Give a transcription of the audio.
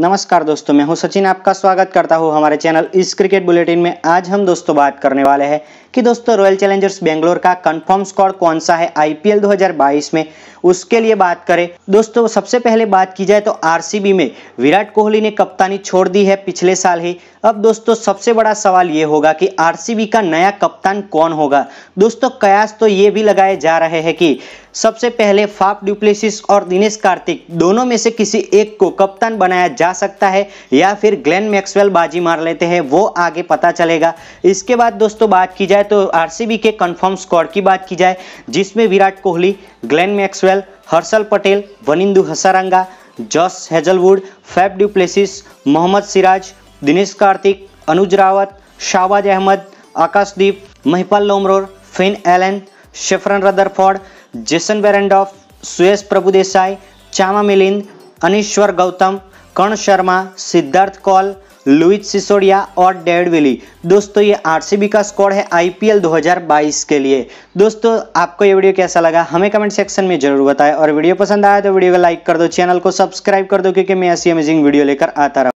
नमस्कार दोस्तों मैं हूं सचिन आपका स्वागत करता हूं हमारे चैनल इस क्रिकेट बुलेटिन में आज हम दोस्तों बात करने वाले हैं कि दोस्तों रॉयल चैलेंजर्स बेंगलोर का कंफर्म स्कोर कौन सा है आईपीएल 2022 में उसके लिए बात करें दोस्तों सबसे पहले बात की जाए तो आरसीबी में विराट कोहली ने कप्तानी छोड़ दी है पिछले साल ही अब दोस्तों सबसे बड़ा सवाल ये होगा कि आरसीबी का नया कप्तान कौन होगा दोस्तों कयास तो ये भी लगाए जा रहे हैं कि सबसे पहले फाफ डुप्लेसिस और दिनेश कार्तिक दोनों में से किसी एक को कप्तान बनाया जा सकता है या फिर ग्लेन मैक्सवेल बाजी मार लेते हैं वो आगे पता चलेगा इसके बाद दोस्तों बात की जाए तो आरसीबी के कंफर्म स्कॉर की बात की जाए जिसमें Virat Kohli Glenn Maxwell Harshal Patel Wanindu Hasaranga Josh Hazlewood Faf du Plessis Mohammed Siraj Dinesh Karthik Anuj Rawat Shahbaz Ahmed Akashdeep Mahipal Lomror Finn Allen Sherfane Rutherford Jason Behrendorff Suyash Prabhudessai Chama Milind Aneeshwar Gautam Karn Sharma Siddharth Kaul लुइस सिसोडिया और डेविड विली दोस्तों ये आरसीबी का स्कोर है आईपीएल 2022 के लिए दोस्तों आपको ये वीडियो कैसा लगा हमें कमेंट सेक्शन में जरूर बताएं और वीडियो पसंद आया तो वीडियो को लाइक कर दो चैनल को सब्सक्राइब कर दो क्योंकि मैं ऐसी अमेजिंग वीडियो लेकर आता रहा